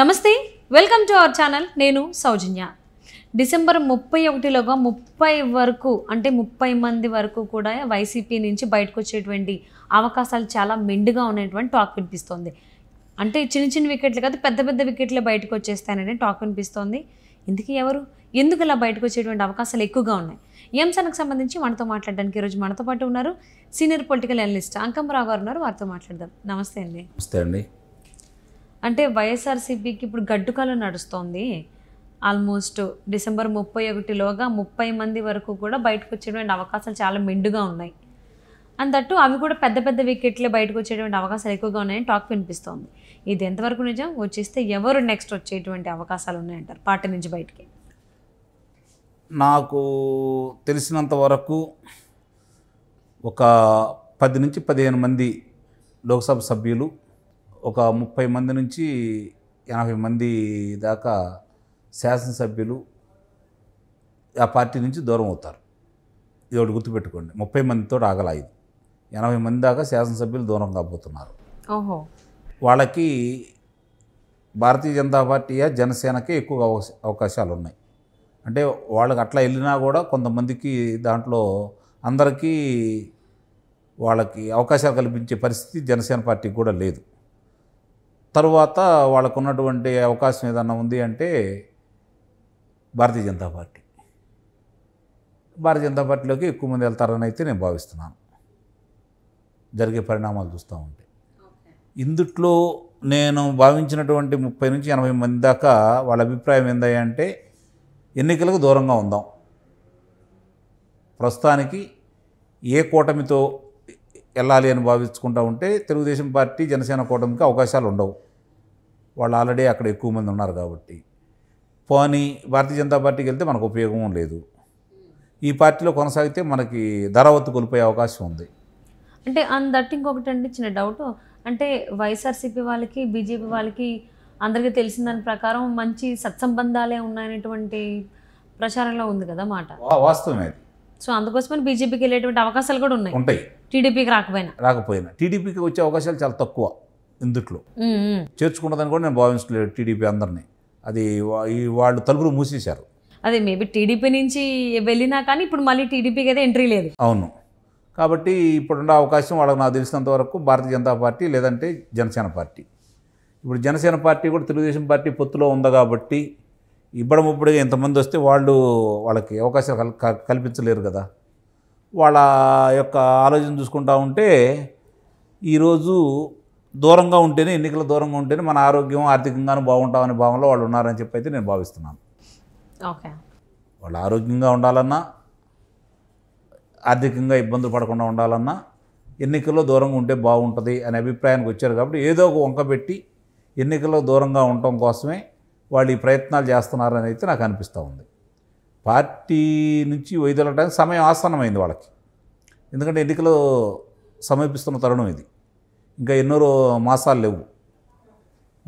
నమస్తే welcome to our channel నేను సౌజన్య December ముప్పై ఒకటిలోగా ముప్పై వరకు అంటే ముప్పై మంది వరకు కూడా వైసీపీ నుంచి బయటకు వచ్చేటువంటి అవకాశాలు చాలా మెండుగా ఉన్నటువంటి టాక్ వినిపిస్తోంది అంటే చిన్న చిన్న వికెట్లు కాదు పెద్ద పెద్ద వికెట్లు బయటకు వచ్చేస్తాయనే టాక్ వినిపిస్తోంది ఇందుకు ఎవరు ఎందుకు ఇలా బయటకు వచ్చేటువంటి అవకాశాలు ఎక్కువగా ఉన్నాయి ఈ అంశానికి సంబంధించి మనతో మాట్లాడడానికి ఈరోజు మనతో పాటు ఉన్నారు సీనియర్ పొలిటికల్ అనలిస్ట్ అంకమ్మరావు గారు ఉన్నారు వారితో మాట్లాడదాం నమస్తే అండి నమస్తే అండి అంటే వైఎస్ఆర్సీపీకి ఇప్పుడు గడ్డుకాలం నడుస్తోంది ఆల్మోస్ట్ డిసెంబర్ ముప్పై ఒకటిలోగా ముప్పై మంది వరకు కూడా బయటకు వచ్చేటువంటి అవకాశాలు చాలా మెండుగా ఉన్నాయి అండ్ తట్టు అవి కూడా పెద్ద పెద్ద వికెట్లే బయటకు వచ్చేటువంటి అవకాశాలు ఎక్కువగా ఉన్నాయని టాక్ వినిపిస్తోంది ఇది ఎంతవరకు నిజం వచ్చేస్తే ఎవరు నెక్స్ట్ వచ్చేటువంటి అవకాశాలు ఉన్నాయంటారు పార్టీ నుంచి బయటికి నాకు తెలిసినంత వరకు ఒక పది నుంచి పదిహేను మంది లోక్సభ సభ్యులు ఒక ముప్పై మంది నుంచి ఎనభై మంది దాకా శాసనసభ్యులు ఆ పార్టీ నుంచి దూరం అవుతారు ఇది ఒకటి గుర్తుపెట్టుకోండి ముప్పై మందితో ఆగల ఇది ఎనభై మంది దాకా శాసనసభ్యులు దూరం కాబోతున్నారు ఓహో వాళ్ళకి భారతీయ జనతా పార్టీయా జనసేనకే ఎక్కువ అవకాశాలు ఉన్నాయి అంటే వాళ్ళకి అట్లా వెళ్ళినా కూడా కొంతమందికి దాంట్లో అందరికీ వాళ్ళకి అవకాశాలు కల్పించే పరిస్థితి జనసేన పార్టీకి కూడా లేదు తరువాత వాళ్ళకు ఉన్నటువంటి అవకాశం ఏదన్నా ఉంది అంటే భారతీయ జనతా పార్టీ భారతీయ జనతా పార్టీలోకి ఎక్కువ మంది వెళ్తారని అయితే నేను భావిస్తున్నాను జరిగే పరిణామాలు చూస్తూ ఉంటే ఇందుట్లో నేను భావించినటువంటి ముప్పై నుంచి ఎనభై మంది దాకా వాళ్ళ అభిప్రాయం ఏందంటే ఎన్నికలకు దూరంగా ఉందాం ప్రస్తుతానికి ఏ కూటమితో వెళ్ళాలి అని భావించుకుంటూ ఉంటే తెలుగుదేశం పార్టీ జనసేన కూటమికి అవకాశాలు ఉండవు వాళ్ళు ఆల్రెడీ అక్కడ ఎక్కువ మంది ఉన్నారు కాబట్టి పోనీ భారతీయ జనతా పార్టీకి వెళ్తే మనకు ఉపయోగం లేదు ఈ పార్టీలో కొనసాగితే మనకి ధర ఒత్తు కోల్పోయే అవకాశం ఉంది అంటే అండ్ దట్ ఇంకొకటి అండి చిన్న డౌట్ అంటే వైఎస్ఆర్సీపీ వాళ్ళకి బీజేపీ వాళ్ళకి అందరికీ తెలిసిన దాని ప్రకారం మంచి సత్సంబంధాలే ఉన్నాయనేటువంటి ప్రచారంలో ఉంది కదా మాట వాస్తవమే సో అందుకోసమని బీజేపీకి వెళ్ళేటువంటి అవకాశాలు కూడా ఉన్నాయి ఉంటాయి టీడీపీకి రాకపోయినా రాకపోయినా టీడీపీకి వచ్చే అవకాశాలు చాలా తక్కువ ఇందుట్లో చేర్చుకున్నదని కూడా నేను భావించలేదు టీడీపీ అందరినీ అది వాళ్ళు తలుపులు మూసేశారు అదే మేబీ టీడీపీ నుంచి వెళ్ళినా కానీ ఇప్పుడు మళ్ళీ టీడీపీకి అయితే ఎంట్రీ లేదు అవును కాబట్టి ఇప్పుడున్న అవకాశం వాళ్ళకి నాకు తెలిసినంత వరకు భారతీయ జనతా పార్టీ లేదంటే జనసేన పార్టీ ఇప్పుడు జనసేన పార్టీ కూడా తెలుగుదేశం పార్టీ పొత్తులో ఉంది కాబట్టి ఇబ్బడముబ్బడిగా ఇంతమంది వస్తే వాళ్ళు వాళ్ళకి అవకాశాలు కల్పించలేరు కదా వాళ్ళ యొక్క ఆలోచన చూసుకుంటా ఉంటే ఈరోజు దూరంగా ఉంటేనే ఎన్నికల దూరంగా ఉంటేనే మన ఆరోగ్యం ఆర్థికంగాను బాగుంటామనే భావంలో వాళ్ళు ఉన్నారని చెప్పి అయితే నేను భావిస్తున్నాను వాళ్ళు ఆరోగ్యంగా ఉండాలన్నా ఆర్థికంగా ఇబ్బందులు పడకుండా ఉండాలన్నా ఎన్నికల్లో దూరంగా ఉంటే బాగుంటుంది అనే అభిప్రాయానికి వచ్చారు కాబట్టి ఏదో ఒక వంక పెట్టి ఎన్నికల్లో దూరంగా ఉండటం కోసమే వాళ్ళు ఈ ప్రయత్నాలు చేస్తున్నారని అయితే నాకు అనిపిస్తూ ఉంది పార్టీ నుంచి వైదొలటానికి సమయం ఆసన్నమైంది వాళ్ళకి ఎందుకంటే ఎన్నికలు సమీపిస్తున్న తరుణం ఇది ఇంకా ఎన్నో మాసాలు లేవు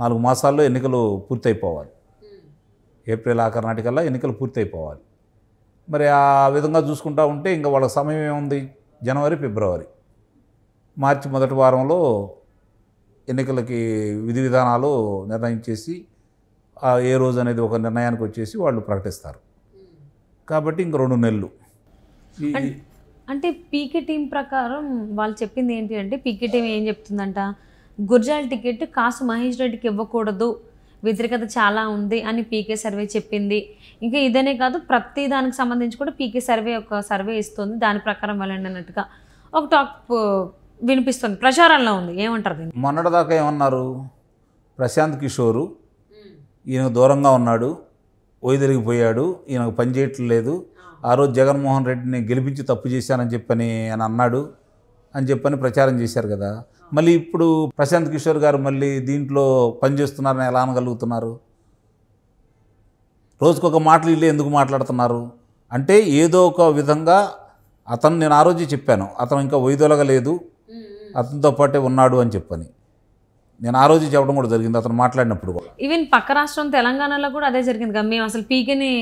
నాలుగు మాసాల్లో ఎన్నికలు పూర్తయిపోవాలి ఏప్రిల్ ఆఖరి నాటికల్లా ఎన్నికలు పూర్తయిపోవాలి మరి ఆ విధంగా చూసుకుంటా ఉంటే ఇంకా వాళ్ళ సమయం ఏముంది జనవరి ఫిబ్రవరి మార్చి మొదటి వారంలో ఎన్నికలకి విధి విధానాలు నిర్ణయించేసి ఏ రోజు అనేది ఒక నిర్ణయానికి వచ్చేసి వాళ్ళు ప్రకటిస్తారు కాబట్టి ఇంక రెండు నెలలు అంటే పీకే టీం ప్రకారం వాళ్ళు చెప్పింది ఏంటి అంటే పీకే టీం ఏం చెప్తుందంట గుర్జాల టికెట్ కాసు మహేష్ రెడ్డికి ఇవ్వకూడదు వ్యతిరేకత చాలా ఉంది అని పీకే సర్వే చెప్పింది ఇంకా ఇదనే కాదు ప్రతి దానికి సంబంధించి కూడా పీకే సర్వే ఒక సర్వే ఇస్తుంది దాని ప్రకారం వెళ్ళండి అన్నట్టుగా ఒక టాక్ వినిపిస్తుంది ప్రచారంలో ఉంది ఏమంటారు దీన్ని మొన్నటిదాకా ఏమన్నారు ప్రశాంత్ కిషోరు ఈయనకు దూరంగా ఉన్నాడు ఒయదొలిగిపోయాడు ఈయనకు పని చేయట్లేదు ఆ రోజు జగన్మోహన్ రెడ్డిని గెలిపించి తప్పు చేశానని చెప్పని అని అన్నాడు అని చెప్పని ప్రచారం చేశారు కదా మళ్ళీ ఇప్పుడు ప్రశాంత్ కిషోర్ గారు మళ్ళీ దీంట్లో పనిచేస్తున్నారని ఎలా అనగలుగుతున్నారు రోజుకొక మాటలు ఇల్లే ఎందుకు మాట్లాడుతున్నారు అంటే ఏదో ఒక విధంగా అతను నేను ఆ రోజు చెప్పాను అతను ఇంకా వైదొలగలేదు అతనితో పాటే ఉన్నాడు అని చెప్పని నేను ఆ రోజు చెప్పడం కూడా జరిగింది అతను మాట్లాడినప్పుడు కూడా ఈవెన్ పక్క రాష్ట్రం తెలంగాణలో కూడా అదే జరిగింది కదా మేము అసలు పీకేని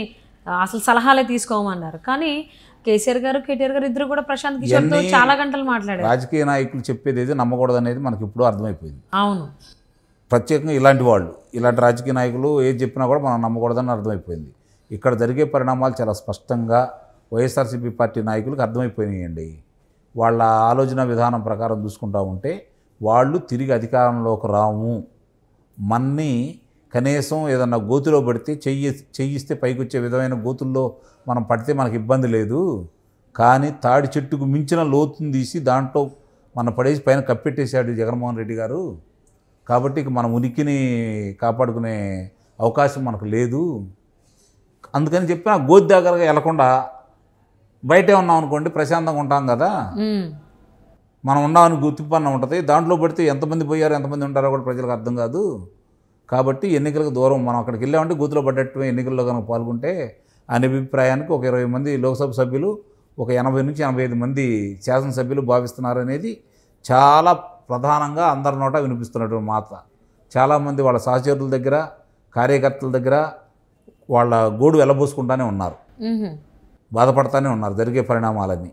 అసలు సలహాలే తీసుకోమన్నారు కానీ కేసీఆర్ గారు కేటీఆర్ గారు ఇద్దరు కూడా ప్రశాంత్ కిషోర్తో చాలా గంటలు మాట్లాడారు రాజకీయ నాయకులు చెప్పేది ఏది నమ్మకూడదు అనేది మనకి ఇప్పుడు అర్థమైపోయింది అవును ప్రత్యేకంగా ఇలాంటి వాళ్ళు ఇలాంటి రాజకీయ నాయకులు ఏది చెప్పినా కూడా మనం నమ్మకూడదని అర్థమైపోయింది ఇక్కడ జరిగే పరిణామాలు చాలా స్పష్టంగా వైఎస్ఆర్సీపీ పార్టీ నాయకులకు అర్థమైపోయినాయండి వాళ్ళ ఆలోచన విధానం ప్రకారం చూసుకుంటా ఉంటే వాళ్ళు తిరిగి అధికారంలోకి రాము మన్ని కనీసం ఏదన్నా గోతులో పడితే చెయ్యి చెయ్యిస్తే పైకొచ్చే విధమైన గోతుల్లో మనం పడితే మనకు ఇబ్బంది లేదు కానీ తాడి చెట్టుకు మించిన లోతుని తీసి దాంట్లో మన పడేసి పైన కప్పెట్టేశాడు జగన్మోహన్ రెడ్డి గారు కాబట్టి మనం ఉనికిని కాపాడుకునే అవకాశం మనకు లేదు అందుకని చెప్పి గోతి దగ్గరగా వెళ్లకుండా బయటే ఉన్నాం అనుకోండి ప్రశాంతంగా ఉంటాం కదా మనం ఉన్నామని గుర్తింపన్న ఉంటుంది దాంట్లో పడితే ఎంతమంది పోయారు ఎంతమంది ఉంటారో కూడా ప్రజలకు అర్థం కాదు కాబట్టి ఎన్నికలకు దూరం మనం అక్కడికి వెళ్ళామంటే గుర్తులో పడ్డట్టు ఎన్నికల్లో కనుక పాల్గొంటే అనే అభిప్రాయానికి ఒక ఇరవై మంది లోక్సభ సభ్యులు ఒక ఎనభై నుంచి ఎనభై ఐదు మంది శాసనసభ్యులు భావిస్తున్నారనేది చాలా ప్రధానంగా అందరి నోట వినిపిస్తున్నటువంటి మాత్ర చాలామంది వాళ్ళ సహచరుల దగ్గర కార్యకర్తల దగ్గర వాళ్ళ గోడు వెళ్ళబోసుకుంటానే ఉన్నారు బాధపడతానే ఉన్నారు జరిగే పరిణామాలన్నీ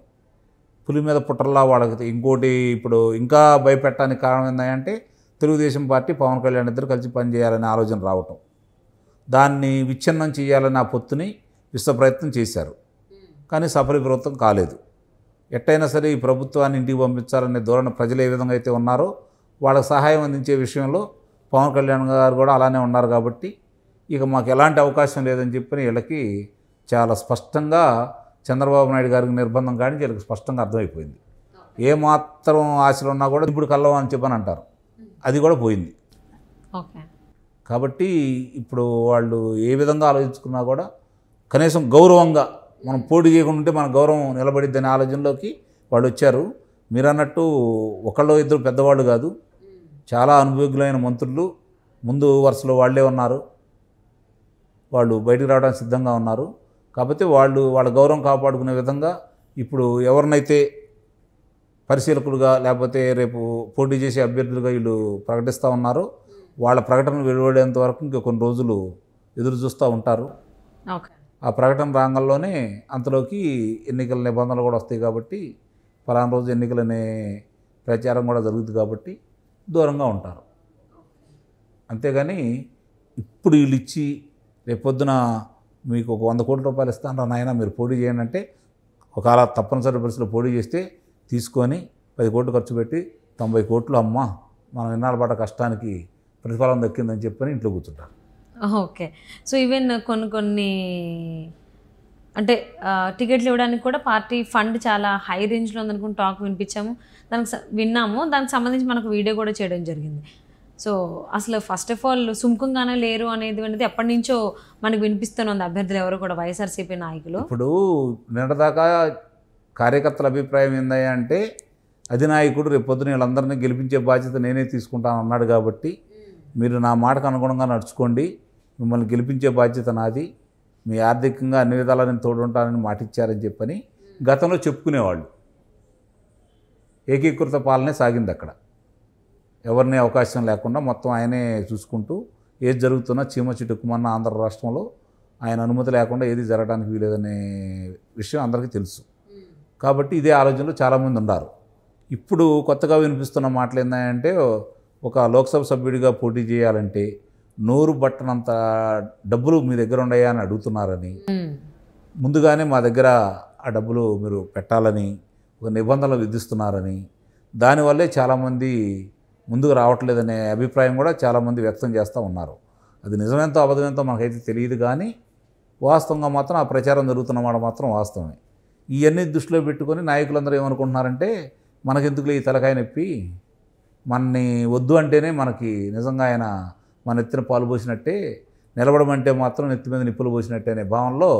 పులి మీద పుట్టల్లా వాళ్ళకి ఇంకోటి ఇప్పుడు ఇంకా భయపెట్టడానికి కారణం ఏంటంటే తెలుగుదేశం పార్టీ పవన్ కళ్యాణ్ ఇద్దరు కలిసి పనిచేయాలనే ఆలోచన రావటం దాన్ని విచ్ఛిన్నం చేయాలని ఆ పొత్తుని విశ్వ ప్రయత్నం చేశారు కానీ సఫలీకృతం కాలేదు ఎట్టయినా సరే ఈ ప్రభుత్వాన్ని ఇంటికి పంపించాలనే ధోరణి ప్రజలు ఏ విధంగా అయితే ఉన్నారో వాళ్ళకి సహాయం అందించే విషయంలో పవన్ కళ్యాణ్ గారు కూడా అలానే ఉన్నారు కాబట్టి ఇక మాకు ఎలాంటి అవకాశం లేదని చెప్పి వీళ్ళకి చాలా స్పష్టంగా చంద్రబాబు నాయుడు గారికి నిర్బంధం కానీ వీళ్ళకి స్పష్టంగా అర్థమైపోయింది ఏమాత్రం ఆశలు ఉన్నా కూడా ఇప్పుడు అని చెప్పని అంటారు అది కూడా పోయింది కాబట్టి ఇప్పుడు వాళ్ళు ఏ విధంగా ఆలోచించుకున్నా కూడా కనీసం గౌరవంగా మనం పోటీ చేయకుండా ఉంటే మన గౌరవం నిలబడిద్ది అనే ఆలోచనలోకి వాళ్ళు వచ్చారు మీరు అన్నట్టు ఒకళ్ళు ఇద్దరు పెద్దవాళ్ళు కాదు చాలా అనుభవజ్ఞులైన మంత్రులు ముందు వరుసలో వాళ్ళే ఉన్నారు వాళ్ళు బయటకు రావడానికి సిద్ధంగా ఉన్నారు కాకపోతే వాళ్ళు వాళ్ళ గౌరవం కాపాడుకునే విధంగా ఇప్పుడు ఎవరినైతే పరిశీలకులుగా లేకపోతే రేపు పోటీ చేసే అభ్యర్థులుగా వీళ్ళు ప్రకటిస్తూ ఉన్నారు వాళ్ళ ప్రకటన వెలువడేంత వరకు ఇంకా కొన్ని రోజులు ఎదురు చూస్తూ ఉంటారు ఆ ప్రకటన రాగంలోనే అంతలోకి ఎన్నికల నిబంధనలు కూడా వస్తాయి కాబట్టి ఫలానా రోజు ఎన్నికలనే ప్రచారం కూడా జరుగుతుంది కాబట్టి దూరంగా ఉంటారు అంతేగాని ఇప్పుడు వీళ్ళు ఇచ్చి రేపొద్దున మీకు ఒక వంద కోట్ల రూపాయలు ఇస్తాను నాయన మీరు పోటీ చేయండి అంటే ఒకవేళ తప్పనిసరి పరిస్థితులు పోటీ చేస్తే తీసుకొని పది కోట్లు ఖర్చు పెట్టి తొంభై కోట్లు అమ్మ మనం ఇన్నాళ్ళ పాట కష్టానికి ప్రతిఫలం దక్కిందని చెప్పని ఇంట్లో కూర్చుంటారు ఓకే సో ఈవెన్ కొన్ని కొన్ని అంటే టికెట్లు ఇవ్వడానికి కూడా పార్టీ ఫండ్ చాలా హై రేంజ్లో ఉందనుకుని టాక్ వినిపించాము దానికి విన్నాము దానికి సంబంధించి మనకు వీడియో కూడా చేయడం జరిగింది సో అసలు ఫస్ట్ ఆఫ్ ఆల్ సుంకంగానే లేరు అనేది అనేది ఎప్పటి నుంచో మనకు ఉంది అభ్యర్థులు ఎవరు కూడా వైఎస్ఆర్సీపీ నాయకులు ఇప్పుడు నిన్నదాకా కార్యకర్తల అభిప్రాయం ఏందయ్యా అంటే అధినాయకుడు రేపొద్దున వీళ్ళందరినీ గెలిపించే బాధ్యత నేనే తీసుకుంటాను అన్నాడు కాబట్టి మీరు నా మాటకు అనుగుణంగా నడుచుకోండి మిమ్మల్ని గెలిపించే బాధ్యత నాది మీ ఆర్థికంగా అన్ని విధాలా నేను తోడుంటానని మాటిచ్చారని చెప్పని గతంలో చెప్పుకునేవాళ్ళు ఏకీకృత పాలనే సాగింది అక్కడ ఎవరిని అవకాశం లేకుండా మొత్తం ఆయనే చూసుకుంటూ ఏది జరుగుతున్నా చీమ చిటుక్కుమన్న ఆంధ్ర రాష్ట్రంలో ఆయన అనుమతి లేకుండా ఏది జరగడానికి వీలేదనే విషయం అందరికీ తెలుసు కాబట్టి ఇదే ఆలోచనలో చాలామంది ఉన్నారు ఇప్పుడు కొత్తగా వినిపిస్తున్న మాటలు ఏంటంటే ఒక లోక్సభ సభ్యుడిగా పోటీ చేయాలంటే నోరు బట్టనంత డబ్బులు మీ దగ్గర ఉన్నాయా అని అడుగుతున్నారని ముందుగానే మా దగ్గర ఆ డబ్బులు మీరు పెట్టాలని ఒక నిబంధనలు విధిస్తున్నారని దానివల్లే చాలామంది ముందుకు రావట్లేదనే అభిప్రాయం కూడా చాలామంది వ్యక్తం చేస్తూ ఉన్నారు అది నిజమెంతో అబద్ధమెంతో మనకైతే తెలియదు కానీ వాస్తవంగా మాత్రం ఆ ప్రచారం జరుగుతున్నమాట మాత్రం వాస్తవమే ఇవన్నీ దృష్టిలో పెట్టుకొని నాయకులందరూ ఏమనుకుంటున్నారంటే మనకెందుకులే ఈ తలకాయ నొప్పి మనని వద్దు అంటేనే మనకి నిజంగా ఆయన మన ఎత్తిన పాలు పోసినట్టే నిలబడమంటే మాత్రం నెత్తి మీద నిప్పులు పోసినట్టే అనే భావనలో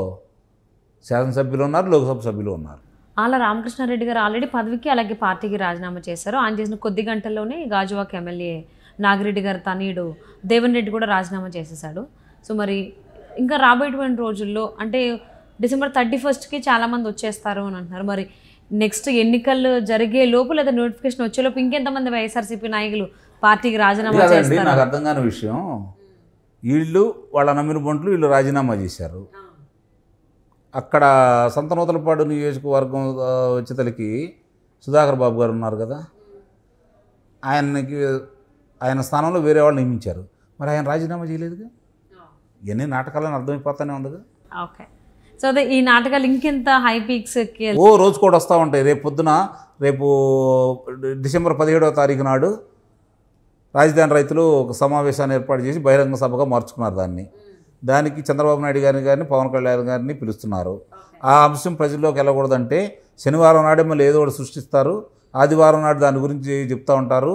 శాసనసభ్యులు ఉన్నారు లోక్సభ సభ్యులు ఉన్నారు అలా రామకృష్ణారెడ్డి గారు ఆల్రెడీ పదవికి అలాగే పార్టీకి రాజీనామా చేశారు ఆయన చేసిన కొద్ది గంటల్లోనే గాజువాక్ ఎమ్మెల్యే నాగిరెడ్డి గారు తనీడు దేవన్ రెడ్డి కూడా రాజీనామా చేసేసాడు సో మరి ఇంకా రాబోయేటువంటి రోజుల్లో అంటే డిసెంబర్ థర్టీ ఫస్ట్కి చాలామంది వచ్చేస్తారు అని అంటున్నారు మరి నెక్స్ట్ ఎన్నికలు జరిగే లోపు లేదా నోటిఫికేషన్ వచ్చే లోపు ఇంకెంతమంది వైఎస్ఆర్సీపీ నాయకులు పార్టీకి రాజీనామా చేస్తారు నాకు అర్థం కాని విషయం వీళ్ళు వాళ్ళ నమ్మిన బొంట్లు వీళ్ళు రాజీనామా చేశారు అక్కడ సంతనూతలపాడు నియోజకవర్గం వచ్చేతలకి సుధాకర్ బాబు గారు ఉన్నారు కదా ఆయనకి ఆయన స్థానంలో వేరే వాళ్ళు నియమించారు మరి ఆయన రాజీనామా చేయలేదుగా ఎన్ని నాటకాలను అర్థమైపోతానే ఉందిగా ఓకే సో అదే ఈ నాటకాలు ఇంకెంత హై పీక్స్ ఓ రోజు కూడా వస్తూ ఉంటాయి రేపు పొద్దున రేపు డిసెంబర్ పదిహేడవ తారీఖు నాడు రాజధాని రైతులు ఒక సమావేశాన్ని ఏర్పాటు చేసి బహిరంగ సభగా మార్చుకున్నారు దాన్ని దానికి చంద్రబాబు నాయుడు గారిని కానీ పవన్ కళ్యాణ్ గారిని పిలుస్తున్నారు ఆ అంశం ప్రజల్లోకి వెళ్ళకూడదంటే శనివారం నాడే మళ్ళీ ఏదో ఒకటి సృష్టిస్తారు ఆదివారం నాడు దాని గురించి చెప్తూ ఉంటారు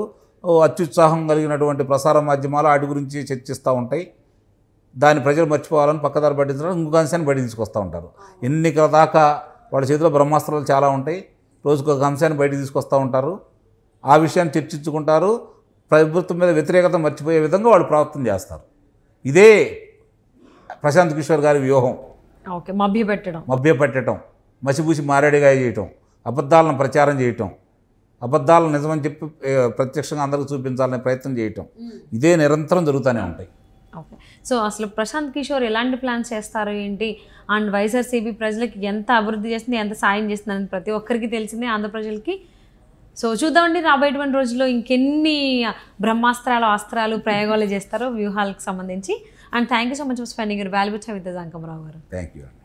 అత్యుత్సాహం కలిగినటువంటి ప్రసార మాధ్యమాలు వాటి గురించి చర్చిస్తూ ఉంటాయి దాన్ని ప్రజలు మర్చిపోవాలని పక్కదారి పట్టించడం ఇంకొక అంశాన్ని పట్టించుకొస్తూ ఉంటారు ఎన్నికల దాకా వాళ్ళ చేతిలో బ్రహ్మాస్త్రాలు చాలా ఉంటాయి రోజుకు ఒక అంశాన్ని బయట తీసుకొస్తూ ఉంటారు ఆ విషయాన్ని చర్చించుకుంటారు ప్రభుత్వం మీద వ్యతిరేకత మర్చిపోయే విధంగా వాళ్ళు ప్రవర్తన చేస్తారు ఇదే ప్రశాంత్ కిషోర్ గారి వ్యూహం ఓకే మభ్యపెట్టడం మభ్యపెట్టడం మసిపూసి మారేడిగా చేయటం అబద్ధాలను ప్రచారం చేయటం అబద్ధాలను నిజమని చెప్పి ప్రత్యక్షంగా అందరికీ చూపించాలనే ప్రయత్నం చేయటం ఇదే నిరంతరం జరుగుతూనే ఉంటాయి సో అసలు ప్రశాంత్ కిషోర్ ఎలాంటి ప్లాన్స్ చేస్తారు ఏంటి అండ్ వైఎస్ఆర్సీపీ ప్రజలకి ఎంత అభివృద్ధి చేస్తుంది ఎంత సాయం అని ప్రతి ఒక్కరికి తెలిసిందే ఆంధ్ర ప్రజలకి సో చూద్దామండి రాబోయేటువంటి రోజుల్లో ఇంకెన్ని బ్రహ్మాస్త్రాలు అస్త్రాలు ప్రయోగాలు చేస్తారో వ్యూహాలకు సంబంధించి and thank you so much for spending your valuable time with గారు థ్యాంక్ యూ